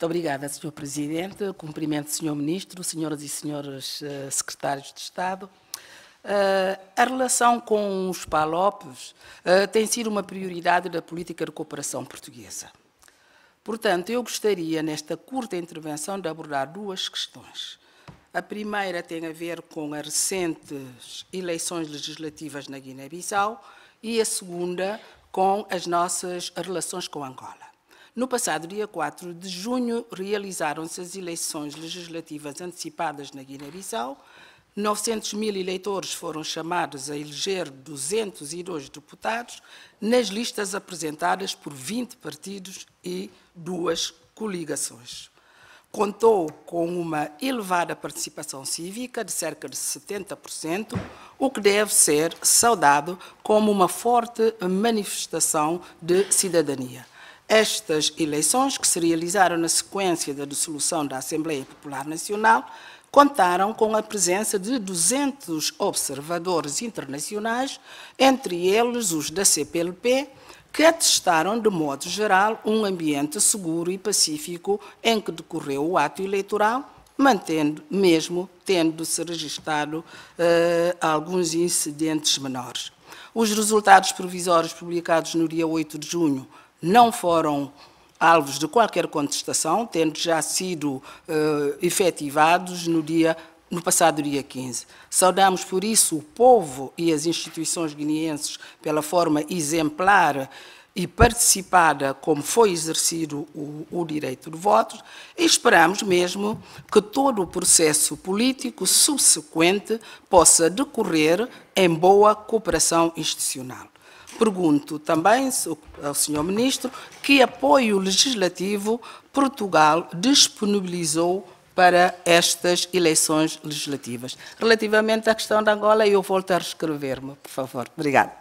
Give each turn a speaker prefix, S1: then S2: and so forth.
S1: Muito obrigada, Sr. Presidente. Cumprimento Sr. Ministro, senhoras e senhores eh, secretários de Estado. Eh, a relação com os PALOPs eh, tem sido uma prioridade da política de cooperação portuguesa. Portanto, eu gostaria, nesta curta intervenção, de abordar duas questões. A primeira tem a ver com as recentes eleições legislativas na Guiné-Bissau e a segunda com as nossas relações com Angola. No passado dia 4 de junho, realizaram-se as eleições legislativas antecipadas na Guiné-Bissau. 900 mil eleitores foram chamados a eleger 202 deputados nas listas apresentadas por 20 partidos e duas coligações. Contou com uma elevada participação cívica de cerca de 70%, o que deve ser saudado como uma forte manifestação de cidadania. Estas eleições, que se realizaram na sequência da dissolução da Assembleia Popular Nacional, contaram com a presença de 200 observadores internacionais, entre eles os da CPLP, que atestaram, de modo geral, um ambiente seguro e pacífico em que decorreu o ato eleitoral, mantendo, mesmo tendo-se registrado uh, eh, alguns incidentes menores. Os resultados provisórios publicados no dia 8 de junho não foram alvos de qualquer contestação, tendo já sido uh, efetivados no dia no passado dia 15. Saudamos por isso o povo e as instituições guineenses pela forma exemplar e participada como foi exercido o, o direito de voto e esperamos mesmo que todo o processo político subsequente possa decorrer em boa cooperação institucional pergunto também ao Sr. Ministro que apoio legislativo Portugal disponibilizou para estas eleições legislativas. Relativamente à questão da Angola, eu volto a reescrever-me, por favor. Obrigada.